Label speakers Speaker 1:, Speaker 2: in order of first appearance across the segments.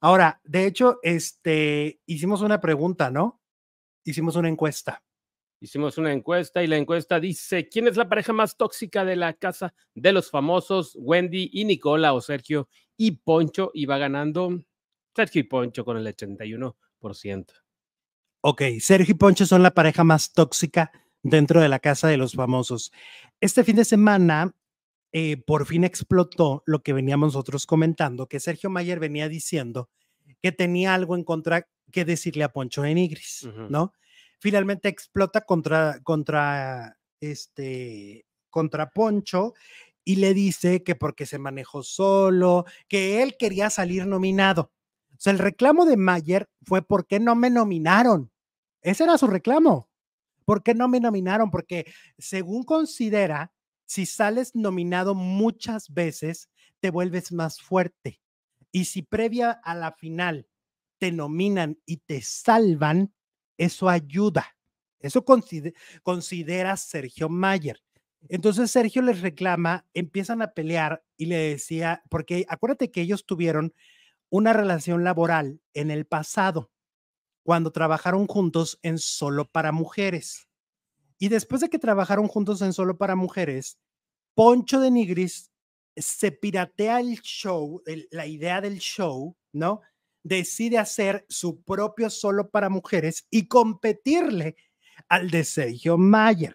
Speaker 1: Ahora, de hecho, este, hicimos una pregunta, ¿no? Hicimos una encuesta. Hicimos una encuesta y la encuesta dice, ¿quién es la pareja más tóxica de la casa de los famosos Wendy y Nicola o Sergio y Poncho? Y va ganando Sergio y Poncho con el 81%. Ok, Sergio y Poncho son la pareja más tóxica dentro de la casa de los famosos. Este fin de semana eh, por fin explotó lo que veníamos nosotros comentando, que Sergio Mayer venía diciendo que tenía algo en contra que decirle a Poncho Enigris ¿no? Finalmente explota contra, contra, este, contra Poncho y le dice que porque se manejó solo, que él quería salir nominado. O el reclamo de Mayer fue ¿por qué no me nominaron? Ese era su reclamo. ¿Por qué no me nominaron? Porque según considera si sales nominado muchas veces, te vuelves más fuerte. Y si previa a la final te nominan y te salvan, eso ayuda. Eso considera Sergio Mayer. Entonces Sergio les reclama, empiezan a pelear y le decía, porque acuérdate que ellos tuvieron una relación laboral en el pasado, cuando trabajaron juntos en Solo para Mujeres. Y después de que trabajaron juntos en Solo para Mujeres, Poncho de Nigris se piratea el show, la idea del show, ¿no? Decide hacer su propio Solo para Mujeres y competirle al de Sergio Mayer.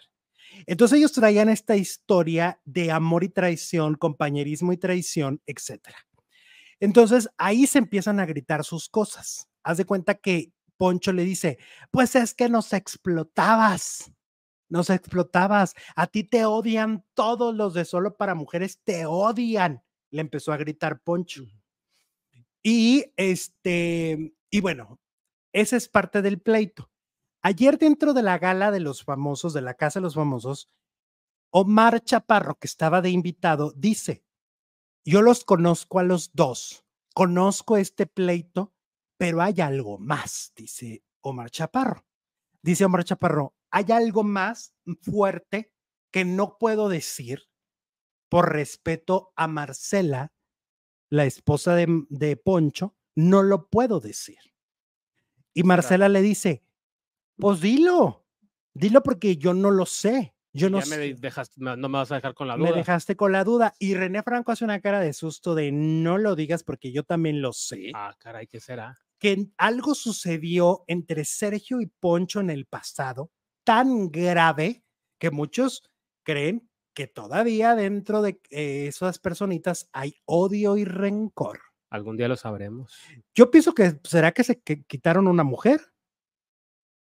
Speaker 1: Entonces ellos traían esta historia de amor y traición, compañerismo y traición, etc. Entonces ahí se empiezan a gritar sus cosas. Haz de cuenta que Poncho le dice, pues es que nos explotabas, nos explotabas, a ti te odian todos los de solo para mujeres, te odian, le empezó a gritar Poncho. Y este, y bueno, esa es parte del pleito. Ayer dentro de la gala de los famosos, de la Casa de los Famosos, Omar Chaparro, que estaba de invitado, dice, yo los conozco a los dos, conozco este pleito, pero hay algo más, dice Omar Chaparro. Dice Omar Chaparro, hay algo más fuerte que no puedo decir por respeto a Marcela, la esposa de, mm, Poncho, no lo puedo decir. Y Marcela le dice, pues dilo, dilo porque yo no lo sé. Yo no, Me dejaste, no vas a dejar con la duda. Me dejaste con la duda. Y René Franco hace una cara de susto de no lo digas porque yo también lo sé. Ah, caray, ¿qué será? Que algo sucedió entre Sergio y Poncho en el pasado tan grave que muchos creen que todavía dentro de e, esas personitas hay odio y rencor. Algún día lo sabremos. Yo pienso que será que se quitaron una mujer